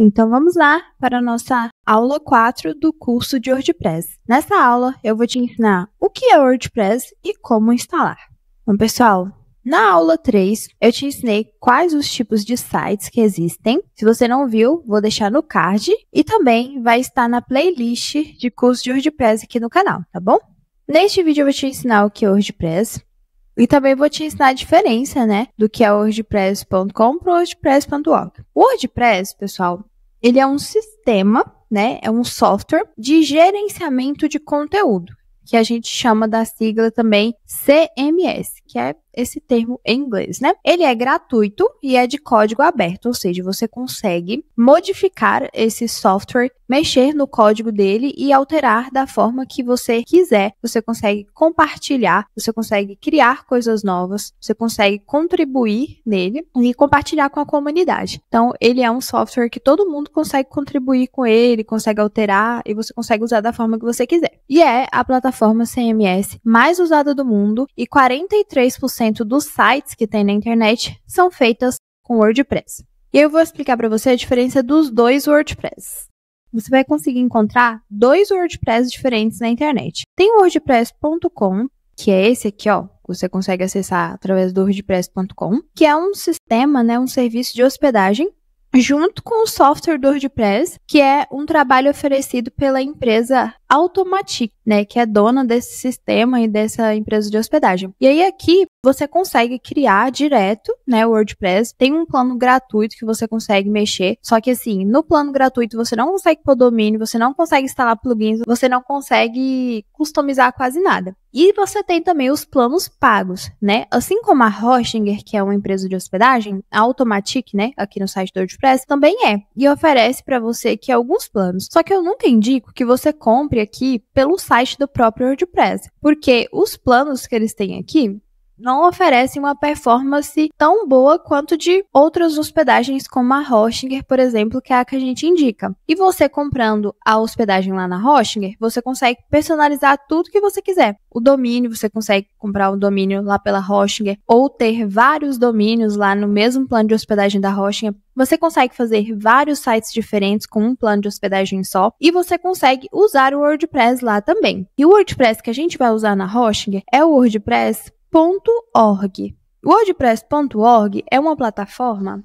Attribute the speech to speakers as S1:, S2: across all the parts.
S1: Então vamos lá para a nossa aula 4 do curso de WordPress. Nessa aula eu vou te ensinar o que é WordPress e como instalar. Bom, pessoal, na aula 3 eu te ensinei quais os tipos de sites que existem. Se você não viu, vou deixar no card e também vai estar na playlist de curso de WordPress aqui no canal, tá bom? Neste vídeo eu vou te ensinar o que é WordPress, e também vou te ensinar a diferença, né, do que é wordpress.com para wordpress.org. O WordPress, pessoal, ele é um sistema, né? É um software de gerenciamento de conteúdo, que a gente chama da sigla também CMS, que é esse termo em inglês, né? Ele é gratuito e é de código aberto, ou seja, você consegue modificar esse software, mexer no código dele e alterar da forma que você quiser. Você consegue compartilhar, você consegue criar coisas novas, você consegue contribuir nele e compartilhar com a comunidade. Então, ele é um software que todo mundo consegue contribuir com ele, consegue alterar e você consegue usar da forma que você quiser. E é a plataforma CMS mais usada do mundo e 43% 90% dos sites que tem na internet são feitas com WordPress. E eu vou explicar para você a diferença dos dois WordPress. Você vai conseguir encontrar dois WordPress diferentes na internet. Tem o wordpress.com, que é esse aqui, ó, você consegue acessar através do wordpress.com, que é um sistema, né, um serviço de hospedagem junto com o software do WordPress, que é um trabalho oferecido pela empresa Automatic, né, que é dona desse sistema e dessa empresa de hospedagem. E aí aqui você consegue criar direto, né, o WordPress. Tem um plano gratuito que você consegue mexer, só que assim, no plano gratuito você não consegue pôr domínio, você não consegue instalar plugins, você não consegue customizar quase nada. E você tem também os planos pagos, né? Assim como a Hostinger, que é uma empresa de hospedagem, a Automatic, né, aqui no site do WordPress, também é e oferece para você aqui alguns planos. Só que eu nunca indico que você compre aqui pelo site do próprio WordPress, porque os planos que eles têm aqui não oferecem uma performance tão boa quanto de outras hospedagens como a Hostinger, por exemplo, que é a que a gente indica. E você comprando a hospedagem lá na Hostinger, você consegue personalizar tudo que você quiser. O domínio, você consegue comprar o um domínio lá pela Hostinger ou ter vários domínios lá no mesmo plano de hospedagem da Hostinger você consegue fazer vários sites diferentes com um plano de hospedagem só e você consegue usar o WordPress lá também. E o WordPress que a gente vai usar na Hostinger é o WordPress WordPress.org. WordPress.org é uma plataforma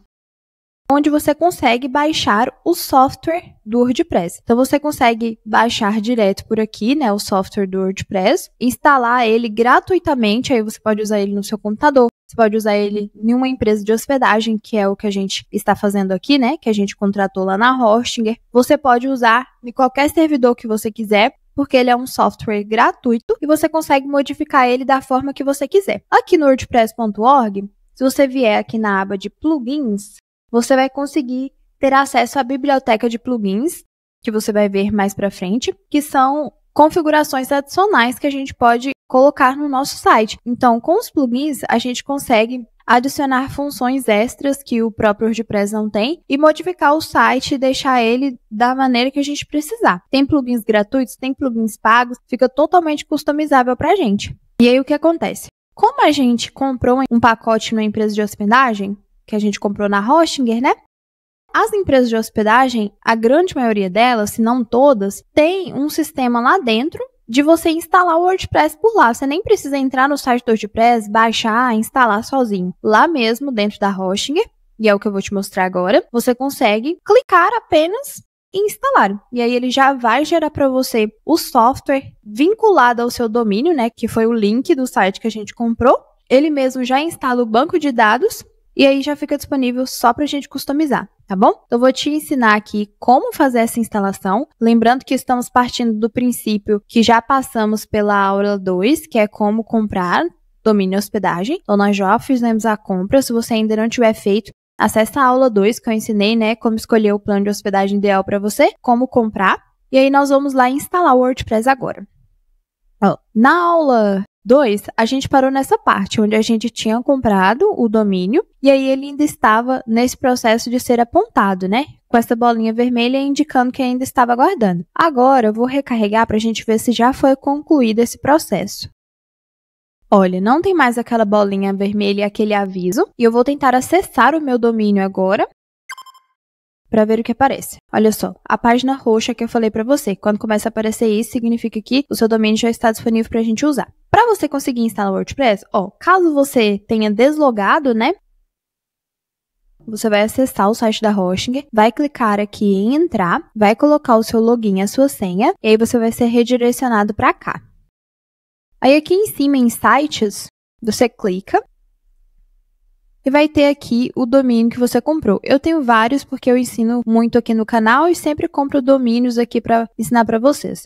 S1: onde você consegue baixar o software do WordPress. Então você consegue baixar direto por aqui, né, o software do WordPress, instalar ele gratuitamente, aí você pode usar ele no seu computador, você pode usar ele em uma empresa de hospedagem, que é o que a gente está fazendo aqui, né, que a gente contratou lá na Hostinger. Você pode usar em qualquer servidor que você quiser porque ele é um software gratuito e você consegue modificar ele da forma que você quiser. Aqui no WordPress.org, se você vier aqui na aba de plugins, você vai conseguir ter acesso à biblioteca de plugins, que você vai ver mais para frente, que são configurações adicionais que a gente pode colocar no nosso site. Então, com os plugins, a gente consegue adicionar funções extras que o próprio WordPress não tem e modificar o site e deixar ele da maneira que a gente precisar. Tem plugins gratuitos, tem plugins pagos, fica totalmente customizável para a gente. E aí o que acontece? Como a gente comprou um pacote numa empresa de hospedagem, que a gente comprou na Hostinger, né? As empresas de hospedagem, a grande maioria delas, se não todas, tem um sistema lá dentro de você instalar o WordPress por lá. Você nem precisa entrar no site do WordPress, baixar, instalar sozinho. Lá mesmo, dentro da Hostinger, e é o que eu vou te mostrar agora, você consegue clicar apenas e instalar. E aí ele já vai gerar para você o software vinculado ao seu domínio, né, que foi o link do site que a gente comprou. Ele mesmo já instala o banco de dados e aí já fica disponível só para a gente customizar, tá bom? Eu vou te ensinar aqui como fazer essa instalação, lembrando que estamos partindo do princípio que já passamos pela aula 2, que é como comprar domínio e hospedagem. Então nós já fizemos a compra, se você ainda não tiver feito, acessa a aula 2 que eu ensinei, né, como escolher o plano de hospedagem ideal para você, como comprar. E aí nós vamos lá instalar o WordPress agora. na aula 2, a gente parou nessa parte onde a gente tinha comprado o domínio e aí ele ainda estava nesse processo de ser apontado, né? Com essa bolinha vermelha indicando que ainda estava aguardando. Agora eu vou recarregar para a gente ver se já foi concluído esse processo. Olha, não tem mais aquela bolinha vermelha e aquele aviso, e eu vou tentar acessar o meu domínio agora para ver o que aparece. Olha só, a página roxa que eu falei para você, quando começa a aparecer isso, significa que o seu domínio já está disponível para a gente usar. Para você conseguir instalar o WordPress, ó, caso você tenha deslogado, né? Você vai acessar o site da hosting, vai clicar aqui em entrar, vai colocar o seu login e a sua senha, e aí você vai ser redirecionado para cá. Aí aqui em cima em sites, você clica e vai ter aqui o domínio que você comprou. Eu tenho vários porque eu ensino muito aqui no canal e sempre compro domínios aqui para ensinar para vocês.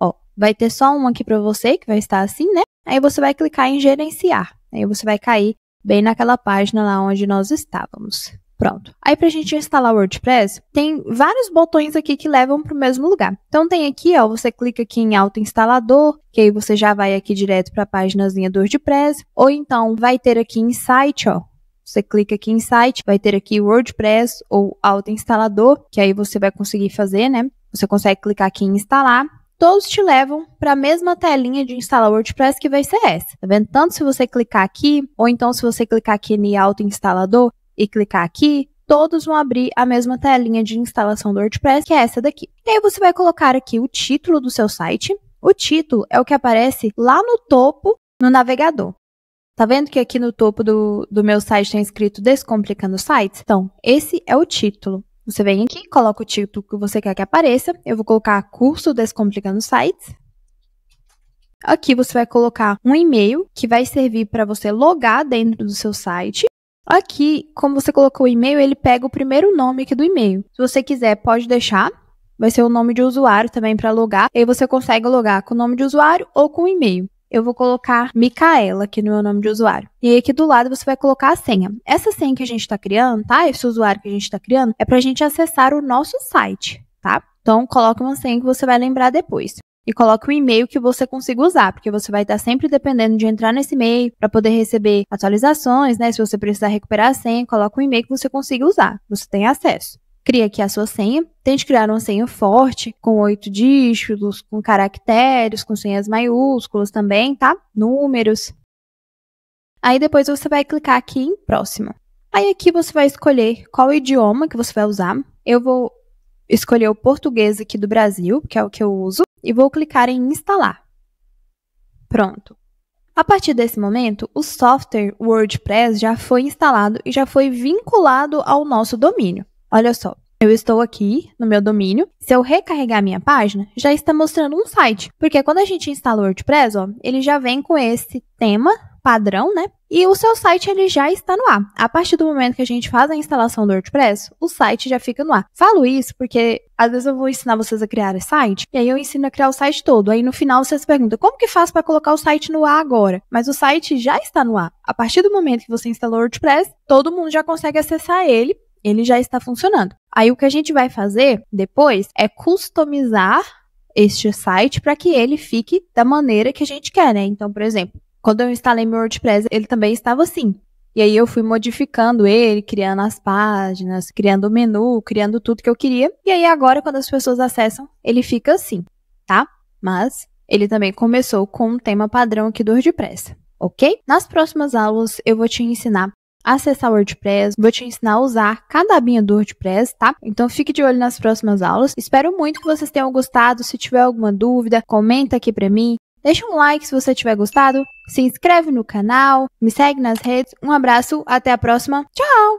S1: Ó, vai ter só um aqui para você que vai estar assim, né? Aí você vai clicar em gerenciar. Aí você vai cair bem naquela página lá onde nós estávamos. Pronto. Aí para a gente instalar o WordPress, tem vários botões aqui que levam para o mesmo lugar. Então tem aqui, ó, você clica aqui em autoinstalador, que aí você já vai aqui direto para a páginazinha do WordPress, ou então vai ter aqui em site, ó, você clica aqui em site, vai ter aqui WordPress ou autoinstalador, que aí você vai conseguir fazer, né? Você consegue clicar aqui em instalar. Todos te levam para a mesma telinha de instalar WordPress que vai ser essa. Tá vendo? Tanto se você clicar aqui, ou então se você clicar aqui em autoinstalador e clicar aqui, todos vão abrir a mesma telinha de instalação do WordPress, que é essa daqui. E aí você vai colocar aqui o título do seu site. O título é o que aparece lá no topo no navegador. Tá vendo que aqui no topo do, do meu site tem escrito Descomplicando Sites? Então, esse é o título. Você vem aqui, coloca o título que você quer que apareça. Eu vou colocar Curso Descomplicando Sites. Aqui você vai colocar um e-mail que vai servir para você logar dentro do seu site. Aqui, como você colocou o e-mail, ele pega o primeiro nome aqui do e-mail. Se você quiser, pode deixar. Vai ser o nome de usuário também para logar. E aí você consegue logar com o nome de usuário ou com o e-mail eu vou colocar Micaela aqui no meu nome de usuário. E aqui do lado você vai colocar a senha. Essa senha que a gente está criando, tá? Esse usuário que a gente está criando é para a gente acessar o nosso site, tá? Então coloque uma senha que você vai lembrar depois. E coloque o e-mail que você consiga usar, porque você vai estar sempre dependendo de entrar nesse e-mail para poder receber atualizações, né? Se você precisar recuperar a senha, coloque o e-mail que você consiga usar, você tem acesso cria aqui a sua senha. Tente criar uma senha forte, com oito dígitos, com caracteres, com senhas maiúsculas também, tá? Números. Aí depois você vai clicar aqui em próximo. Aí aqui você vai escolher qual idioma que você vai usar. Eu vou escolher o português aqui do Brasil, que é o que eu uso, e vou clicar em instalar. Pronto. A partir desse momento, o software WordPress já foi instalado e já foi vinculado ao nosso domínio. Olha só, eu estou aqui no meu domínio. Se eu recarregar minha página, já está mostrando um site. Porque quando a gente instala o WordPress, ó, ele já vem com esse tema padrão, né? E o seu site ele já está no ar. A partir do momento que a gente faz a instalação do WordPress, o site já fica no ar. Falo isso porque às vezes eu vou ensinar vocês a criar o site, e aí eu ensino a criar o site todo. Aí no final vocês perguntam: "Como que faz para colocar o site no ar agora?". Mas o site já está no ar. A partir do momento que você instalou o WordPress, todo mundo já consegue acessar ele ele já está funcionando. Aí o que a gente vai fazer depois é customizar este site para que ele fique da maneira que a gente quer, né? Então, por exemplo, quando eu instalei meu WordPress, ele também estava assim. E aí eu fui modificando ele, criando as páginas, criando o menu, criando tudo que eu queria. E aí agora, quando as pessoas acessam, ele fica assim, tá? Mas ele também começou com um tema padrão aqui do WordPress, ok? Nas próximas aulas eu vou te ensinar acessar o WordPress, vou te ensinar a usar cada abinha do WordPress, tá? Então fique de olho nas próximas aulas. Espero muito que vocês tenham gostado. Se tiver alguma dúvida, comenta aqui para mim. Deixa um like se você tiver gostado, se inscreve no canal, me segue nas redes. Um abraço, até a próxima. Tchau!